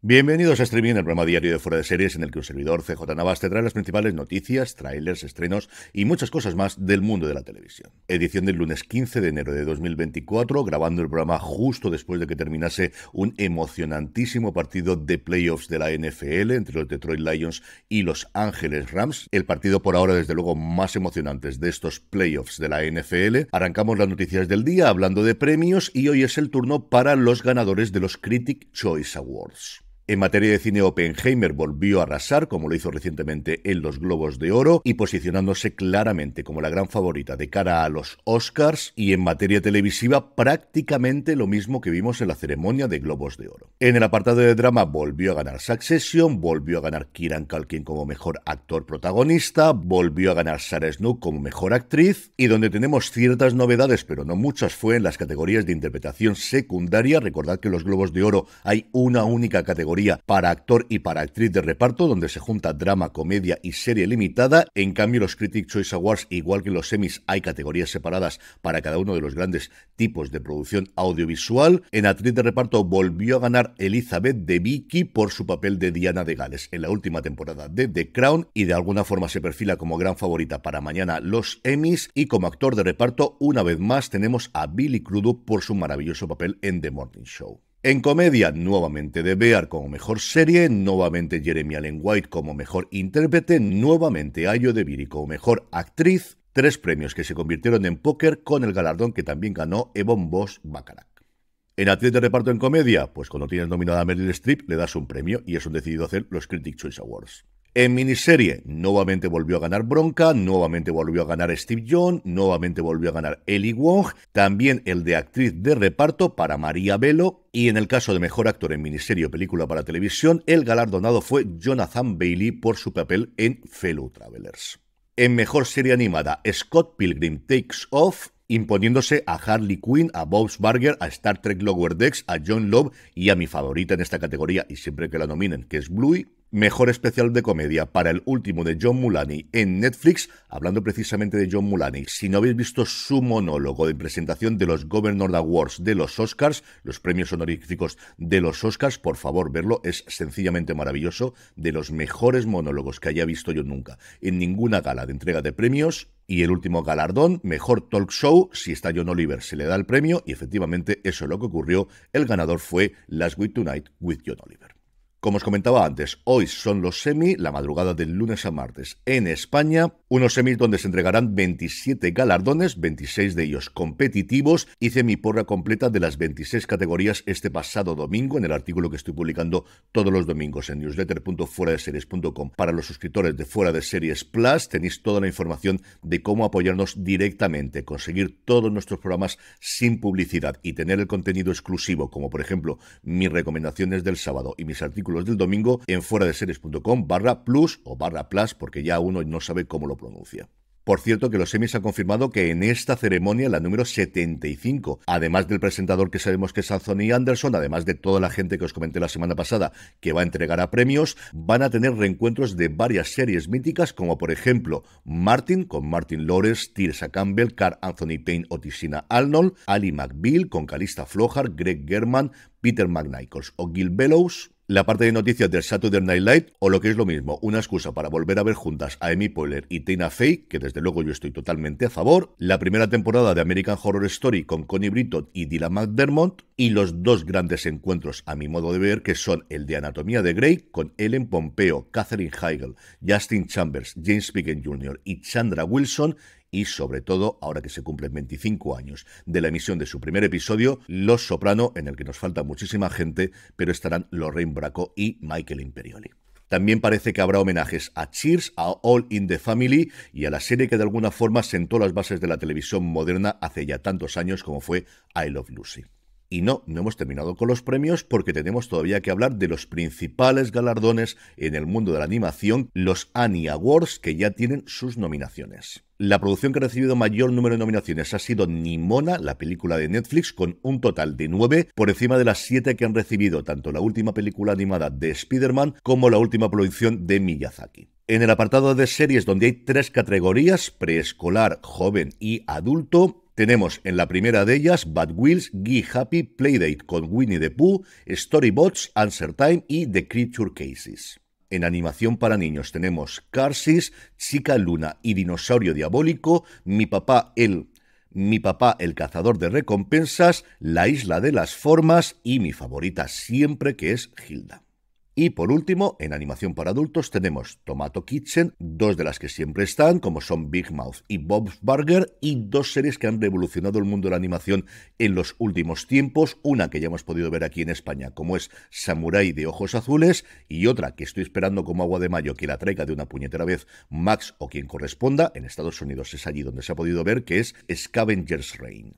Bienvenidos a Streaming, el programa diario de Fuera de Series en el que un servidor CJ Navas te trae las principales noticias, trailers, estrenos y muchas cosas más del mundo de la televisión. Edición del lunes 15 de enero de 2024, grabando el programa justo después de que terminase un emocionantísimo partido de playoffs de la NFL entre los Detroit Lions y los Ángeles Rams, el partido por ahora desde luego más emocionante de estos playoffs de la NFL. Arrancamos las noticias del día hablando de premios y hoy es el turno para los ganadores de los Critic Choice Awards. En materia de cine, Oppenheimer volvió a arrasar, como lo hizo recientemente en los Globos de Oro, y posicionándose claramente como la gran favorita de cara a los Oscars, y en materia televisiva prácticamente lo mismo que vimos en la ceremonia de Globos de Oro. En el apartado de drama volvió a ganar Succession, volvió a ganar Kieran Culkin como mejor actor protagonista, volvió a ganar Sarah Snook como mejor actriz, y donde tenemos ciertas novedades, pero no muchas, fue en las categorías de interpretación secundaria. Recordad que en los Globos de Oro hay una única categoría para actor y para actriz de reparto, donde se junta drama, comedia y serie limitada. En cambio, los Critic Choice Awards, igual que los Emmys, hay categorías separadas para cada uno de los grandes tipos de producción audiovisual. En actriz de reparto volvió a ganar Elizabeth de Vicky por su papel de Diana de Gales en la última temporada de The Crown y de alguna forma se perfila como gran favorita para mañana los Emmys y como actor de reparto una vez más tenemos a Billy Crudup por su maravilloso papel en The Morning Show. En comedia, nuevamente De Bear como mejor serie, nuevamente Jeremy Allen White como mejor intérprete, nuevamente Ayo Deviri como mejor actriz, tres premios que se convirtieron en póker con el galardón que también ganó Evon Boss Bacharach. En actriz de reparto en comedia, pues cuando tienes nominada a Meryl Streep le das un premio y eso un decidido hacer los Critic Choice Awards. En miniserie, nuevamente volvió a ganar Bronca, nuevamente volvió a ganar Steve John, nuevamente volvió a ganar Ellie Wong, también el de actriz de reparto para María Velo, y en el caso de mejor actor en miniserie o película para televisión, el galardonado fue Jonathan Bailey por su papel en Fellow Travelers. En mejor serie animada, Scott Pilgrim Takes Off, imponiéndose a Harley Quinn, a Bob's Barger, a Star Trek Lower Decks, a John Love y a mi favorita en esta categoría, y siempre que la nominen, que es Bluey, Mejor especial de comedia para el último de John Mulaney en Netflix, hablando precisamente de John Mulaney. Si no habéis visto su monólogo de presentación de los Governor Awards de los Oscars, los premios honoríficos de los Oscars, por favor verlo, es sencillamente maravilloso, de los mejores monólogos que haya visto yo nunca en ninguna gala de entrega de premios. Y el último galardón, mejor talk show, si está John Oliver se le da el premio y efectivamente eso es lo que ocurrió, el ganador fue Last Week Tonight with John Oliver. Como os comentaba antes, hoy son los semi, la madrugada del lunes a martes en España, unos semis donde se entregarán 27 galardones, 26 de ellos competitivos. Hice mi porra completa de las 26 categorías este pasado domingo en el artículo que estoy publicando todos los domingos en series.com Para los suscriptores de Fuera de Series Plus tenéis toda la información de cómo apoyarnos directamente, conseguir todos nuestros programas sin publicidad y tener el contenido exclusivo, como por ejemplo mis recomendaciones del sábado y mis artículos del domingo en fuera de series.com barra plus o barra plus porque ya uno no sabe cómo lo pronuncia. Por cierto, que los semis han confirmado que en esta ceremonia, la número 75, además del presentador que sabemos que es Anthony Anderson, además de toda la gente que os comenté la semana pasada que va a entregar a premios, van a tener reencuentros de varias series míticas, como por ejemplo Martin con Martin Lawrence, Tirsa Campbell, Carl Anthony Payne o Tishina Arnold, Ali McBeal con Calista Flojar, Greg German, Peter McNichols o Gil Bellows la parte de noticias del Saturday Night Live o lo que es lo mismo, una excusa para volver a ver juntas a Amy Poehler y Tina Fey, que desde luego yo estoy totalmente a favor, la primera temporada de American Horror Story con Connie Britton y Dylan McDermott y los dos grandes encuentros a mi modo de ver que son el de Anatomía de Grey con Ellen Pompeo, Catherine Heigl, Justin Chambers, James Pickens Jr. y Chandra Wilson y sobre todo, ahora que se cumplen 25 años de la emisión de su primer episodio, Los Soprano, en el que nos falta muchísima gente, pero estarán Lorraine Bracco y Michael Imperioli. También parece que habrá homenajes a Cheers, a All in the Family y a la serie que de alguna forma sentó las bases de la televisión moderna hace ya tantos años como fue I Love Lucy. Y no, no hemos terminado con los premios porque tenemos todavía que hablar de los principales galardones en el mundo de la animación, los Annie Awards, que ya tienen sus nominaciones. La producción que ha recibido mayor número de nominaciones ha sido Nimona, la película de Netflix, con un total de nueve, por encima de las siete que han recibido tanto la última película animada de Spider-Man como la última producción de Miyazaki. En el apartado de series, donde hay tres categorías, preescolar, joven y adulto, tenemos en la primera de ellas Bad Wheels, Gee Happy, Playdate con Winnie the Pooh, Storybots, Answer Time y The Creature Cases. En animación para niños tenemos Carsis, Chica Luna y Dinosaurio Diabólico, Mi Papá el, Mi Papá el Cazador de Recompensas, La Isla de las Formas y mi favorita siempre que es Hilda. Y por último, en animación para adultos tenemos Tomato Kitchen, dos de las que siempre están, como son Big Mouth y Bob's Burger, y dos series que han revolucionado el mundo de la animación en los últimos tiempos, una que ya hemos podido ver aquí en España, como es Samurai de Ojos Azules, y otra que estoy esperando como agua de mayo que la traiga de una puñetera vez Max o quien corresponda, en Estados Unidos es allí donde se ha podido ver, que es Scavengers Reign.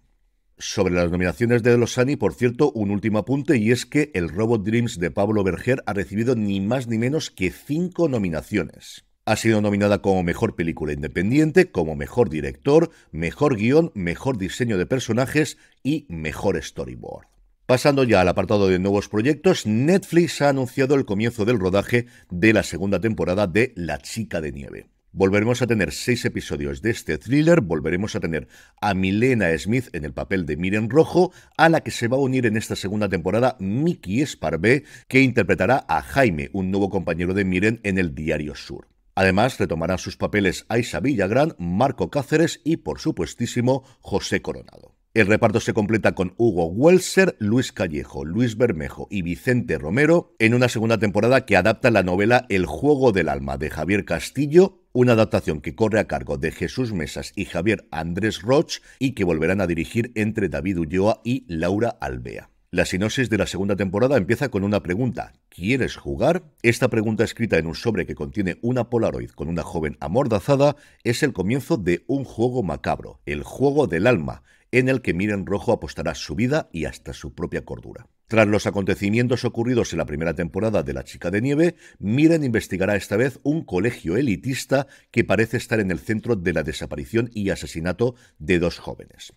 Sobre las nominaciones de los por cierto, un último apunte y es que el Robot Dreams de Pablo Berger ha recibido ni más ni menos que cinco nominaciones. Ha sido nominada como Mejor Película Independiente, como Mejor Director, Mejor Guión, Mejor Diseño de Personajes y Mejor Storyboard. Pasando ya al apartado de nuevos proyectos, Netflix ha anunciado el comienzo del rodaje de la segunda temporada de La Chica de Nieve. Volveremos a tener seis episodios de este thriller, volveremos a tener a Milena Smith en el papel de Miren Rojo, a la que se va a unir en esta segunda temporada Mickey Sparvé, que interpretará a Jaime, un nuevo compañero de Miren en el Diario Sur. Además, retomarán sus papeles Aisa Villagrán, Marco Cáceres y, por supuestísimo, José Coronado. El reparto se completa con Hugo Welser, Luis Callejo, Luis Bermejo y Vicente Romero en una segunda temporada que adapta la novela El juego del alma de Javier Castillo una adaptación que corre a cargo de Jesús Mesas y Javier Andrés Roch y que volverán a dirigir entre David Ulloa y Laura Albea. La sinopsis de la segunda temporada empieza con una pregunta. ¿Quieres jugar? Esta pregunta escrita en un sobre que contiene una Polaroid con una joven amordazada es el comienzo de un juego macabro, el juego del alma, en el que Miren Rojo apostará su vida y hasta su propia cordura. Tras los acontecimientos ocurridos en la primera temporada de La Chica de Nieve, Miren investigará esta vez un colegio elitista que parece estar en el centro de la desaparición y asesinato de dos jóvenes.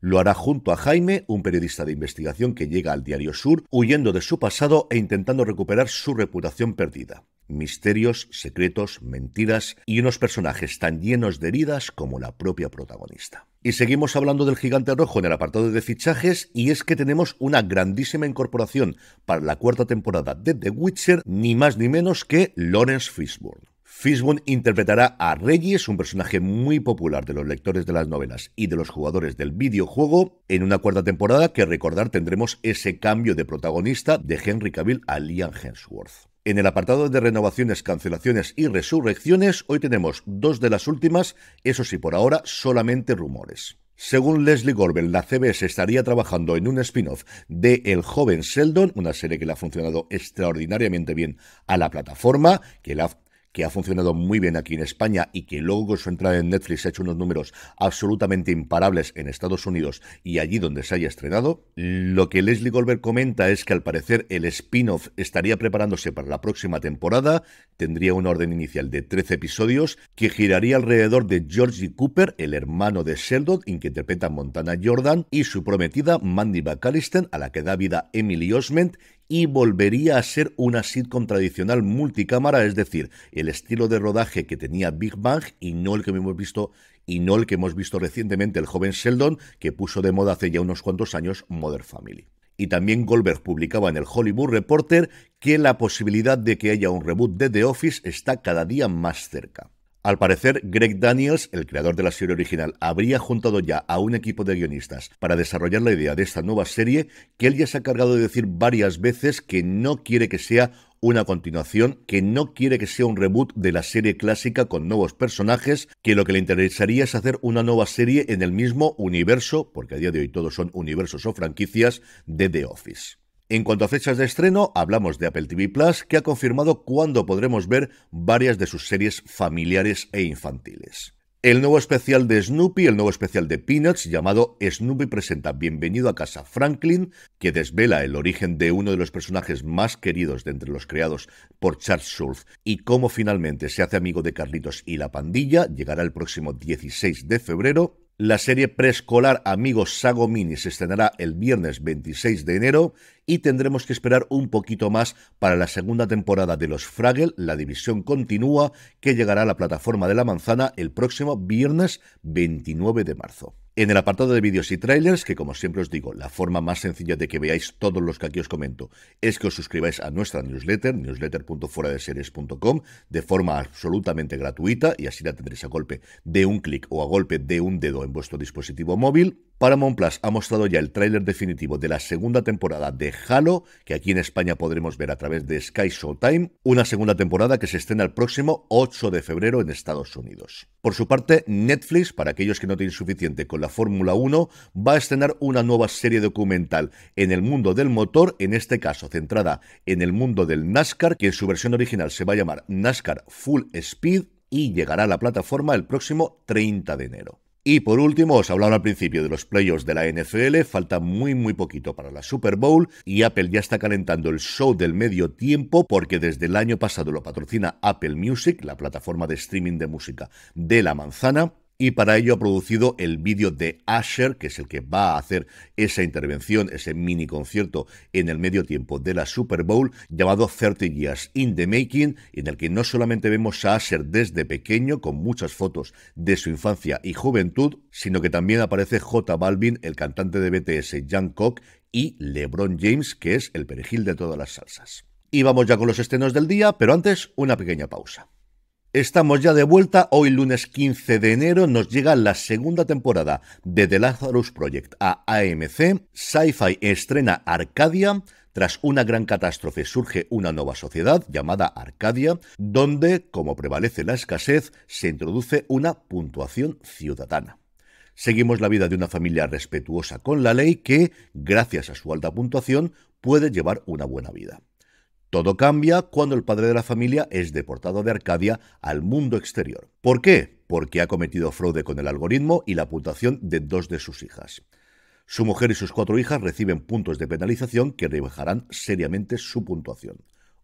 Lo hará junto a Jaime, un periodista de investigación que llega al Diario Sur, huyendo de su pasado e intentando recuperar su reputación perdida. Misterios, secretos, mentiras y unos personajes tan llenos de heridas como la propia protagonista. Y seguimos hablando del gigante rojo en el apartado de fichajes y es que tenemos una grandísima incorporación para la cuarta temporada de The Witcher, ni más ni menos que Lawrence Fishburne. Fishburne interpretará a Reggie, es un personaje muy popular de los lectores de las novelas y de los jugadores del videojuego, en una cuarta temporada que recordar tendremos ese cambio de protagonista de Henry Cavill a Liam Hemsworth. En el apartado de renovaciones, cancelaciones y resurrecciones, hoy tenemos dos de las últimas, eso sí, por ahora solamente rumores. Según Leslie Gorbel, la CBS estaría trabajando en un spin-off de El joven Sheldon, una serie que le ha funcionado extraordinariamente bien a la plataforma, que la. ha que ha funcionado muy bien aquí en España y que luego con su entrada en Netflix ha hecho unos números absolutamente imparables en Estados Unidos y allí donde se haya estrenado. Lo que Leslie Goldberg comenta es que al parecer el spin-off estaría preparándose para la próxima temporada, tendría una orden inicial de 13 episodios que giraría alrededor de Georgie Cooper, el hermano de Sheldon, en que interpreta Montana Jordan, y su prometida Mandy McAllister, a la que da vida Emily Osment, y volvería a ser una sitcom tradicional multicámara, es decir, el estilo de rodaje que tenía Big Bang y no el que hemos visto y no el que hemos visto recientemente el joven Sheldon que puso de moda hace ya unos cuantos años Mother Family. Y también Goldberg publicaba en el Hollywood Reporter que la posibilidad de que haya un reboot de The Office está cada día más cerca. Al parecer, Greg Daniels, el creador de la serie original, habría juntado ya a un equipo de guionistas para desarrollar la idea de esta nueva serie que él ya se ha cargado de decir varias veces que no quiere que sea una continuación, que no quiere que sea un reboot de la serie clásica con nuevos personajes, que lo que le interesaría es hacer una nueva serie en el mismo universo, porque a día de hoy todos son universos o franquicias, de The Office. En cuanto a fechas de estreno, hablamos de Apple TV Plus, que ha confirmado cuándo podremos ver varias de sus series familiares e infantiles. El nuevo especial de Snoopy, el nuevo especial de Peanuts, llamado Snoopy presenta Bienvenido a casa Franklin, que desvela el origen de uno de los personajes más queridos de entre los creados por Charles Schulz y cómo finalmente se hace amigo de Carlitos y la pandilla, llegará el próximo 16 de febrero. La serie preescolar Amigos Sago Mini se estrenará el viernes 26 de enero y tendremos que esperar un poquito más para la segunda temporada de Los Fraggle, la división continúa, que llegará a la plataforma de la manzana el próximo viernes 29 de marzo. En el apartado de vídeos y trailers, que como siempre os digo, la forma más sencilla de que veáis todos los que aquí os comento es que os suscribáis a nuestra newsletter, newsletter.fueradeseries.com, de forma absolutamente gratuita y así la tendréis a golpe de un clic o a golpe de un dedo en vuestro dispositivo móvil. Paramount Plus ha mostrado ya el tráiler definitivo de la segunda temporada de Halo, que aquí en España podremos ver a través de Sky Showtime, una segunda temporada que se estrena el próximo 8 de febrero en Estados Unidos. Por su parte, Netflix, para aquellos que no tienen suficiente con la Fórmula 1, va a estrenar una nueva serie documental en el mundo del motor, en este caso centrada en el mundo del NASCAR, que en su versión original se va a llamar NASCAR Full Speed y llegará a la plataforma el próximo 30 de enero. Y por último, os hablaba al principio de los playoffs de la NFL, falta muy muy poquito para la Super Bowl y Apple ya está calentando el show del medio tiempo porque desde el año pasado lo patrocina Apple Music, la plataforma de streaming de música de la manzana, y para ello ha producido el vídeo de Asher, que es el que va a hacer esa intervención, ese mini concierto en el medio tiempo de la Super Bowl, llamado 30 Years in the Making, en el que no solamente vemos a Asher desde pequeño, con muchas fotos de su infancia y juventud, sino que también aparece J Balvin, el cantante de BTS, Jungkook, y LeBron James, que es el perejil de todas las salsas. Y vamos ya con los estrenos del día, pero antes una pequeña pausa. Estamos ya de vuelta, hoy lunes 15 de enero nos llega la segunda temporada de The Lazarus Project a AMC, Sci-Fi estrena Arcadia, tras una gran catástrofe surge una nueva sociedad llamada Arcadia, donde, como prevalece la escasez, se introduce una puntuación ciudadana. Seguimos la vida de una familia respetuosa con la ley que, gracias a su alta puntuación, puede llevar una buena vida. Todo cambia cuando el padre de la familia es deportado de Arcadia al mundo exterior. ¿Por qué? Porque ha cometido fraude con el algoritmo y la puntuación de dos de sus hijas. Su mujer y sus cuatro hijas reciben puntos de penalización que rebajarán seriamente su puntuación.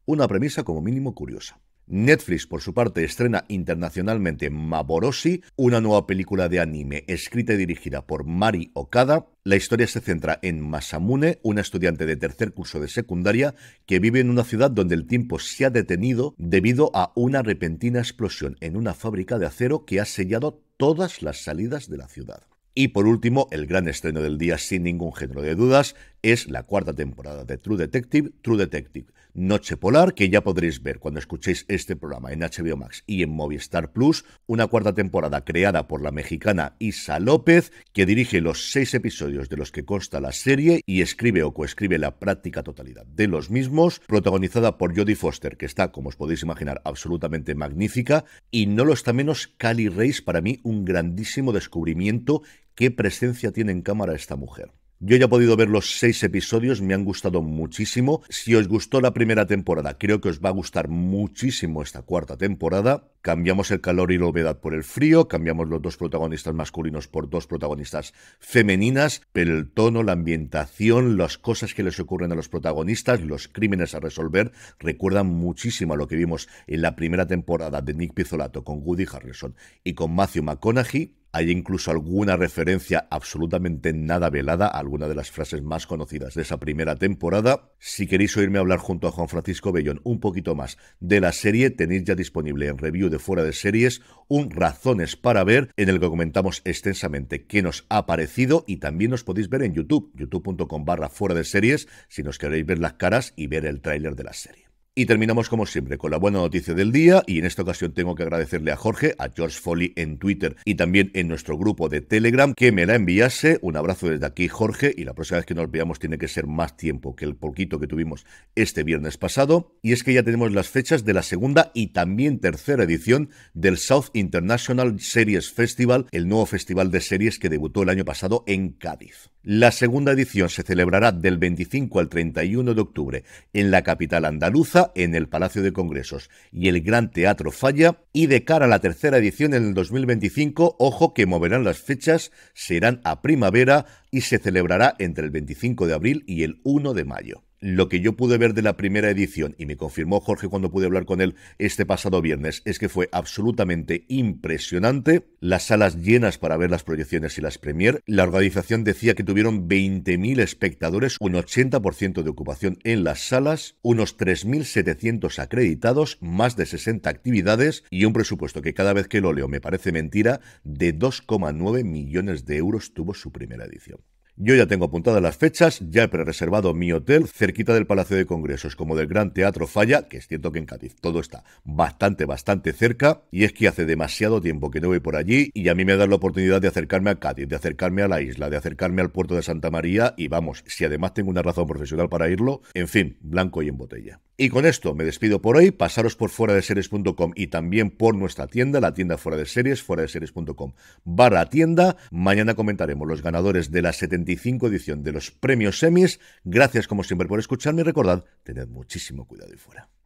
Una premisa como mínimo curiosa. Netflix, por su parte, estrena internacionalmente Maborosi, una nueva película de anime escrita y dirigida por Mari Okada. La historia se centra en Masamune, una estudiante de tercer curso de secundaria que vive en una ciudad donde el tiempo se ha detenido debido a una repentina explosión en una fábrica de acero que ha sellado todas las salidas de la ciudad. Y por último, el gran estreno del día sin ningún género de dudas es la cuarta temporada de True Detective, True Detective, Noche Polar, que ya podréis ver cuando escuchéis este programa en HBO Max y en Movistar Plus, una cuarta temporada creada por la mexicana Isa López, que dirige los seis episodios de los que consta la serie y escribe o coescribe la práctica totalidad de los mismos, protagonizada por Jodie Foster, que está, como os podéis imaginar, absolutamente magnífica, y no lo está menos Cali Reis, para mí un grandísimo descubrimiento qué presencia tiene en cámara esta mujer. Yo ya he podido ver los seis episodios, me han gustado muchísimo. Si os gustó la primera temporada, creo que os va a gustar muchísimo esta cuarta temporada. Cambiamos el calor y la humedad por el frío, cambiamos los dos protagonistas masculinos por dos protagonistas femeninas, pero el tono, la ambientación, las cosas que les ocurren a los protagonistas, los crímenes a resolver, recuerdan muchísimo a lo que vimos en la primera temporada de Nick Pizzolato con Woody Harrison y con Matthew McConaughey hay incluso alguna referencia absolutamente nada velada a alguna de las frases más conocidas de esa primera temporada. Si queréis oírme hablar junto a Juan Francisco Bellón un poquito más de la serie, tenéis ya disponible en review de fuera de series un Razones para ver en el que comentamos extensamente qué nos ha parecido y también nos podéis ver en YouTube, youtube.com barra fuera de series si nos queréis ver las caras y ver el tráiler de la serie. Y terminamos como siempre con la buena noticia del día y en esta ocasión tengo que agradecerle a Jorge, a George Foley en Twitter y también en nuestro grupo de Telegram que me la enviase. Un abrazo desde aquí Jorge y la próxima vez que nos veamos tiene que ser más tiempo que el poquito que tuvimos este viernes pasado. Y es que ya tenemos las fechas de la segunda y también tercera edición del South International Series Festival, el nuevo festival de series que debutó el año pasado en Cádiz. La segunda edición se celebrará del 25 al 31 de octubre en la capital andaluza, en el Palacio de Congresos y el Gran Teatro Falla. Y de cara a la tercera edición en el 2025, ojo que moverán las fechas, serán a primavera y se celebrará entre el 25 de abril y el 1 de mayo lo que yo pude ver de la primera edición, y me confirmó Jorge cuando pude hablar con él este pasado viernes, es que fue absolutamente impresionante. Las salas llenas para ver las proyecciones y las premier. La organización decía que tuvieron 20.000 espectadores, un 80% de ocupación en las salas, unos 3.700 acreditados, más de 60 actividades y un presupuesto que cada vez que lo leo me parece mentira, de 2,9 millones de euros tuvo su primera edición. Yo ya tengo apuntadas las fechas, ya he reservado mi hotel cerquita del Palacio de Congresos, como del Gran Teatro Falla, que es cierto que en Cádiz todo está bastante, bastante cerca, y es que hace demasiado tiempo que no voy por allí y a mí me da la oportunidad de acercarme a Cádiz, de acercarme a la isla, de acercarme al puerto de Santa María y vamos, si además tengo una razón profesional para irlo, en fin, blanco y en botella. Y con esto me despido por hoy. Pasaros por fuera de series.com y también por nuestra tienda, la tienda fuera de series, fuera de series.com barra tienda. Mañana comentaremos los ganadores de la 75 edición de los premios semis. Gracias como siempre por escucharme y recordad, tened muchísimo cuidado y fuera.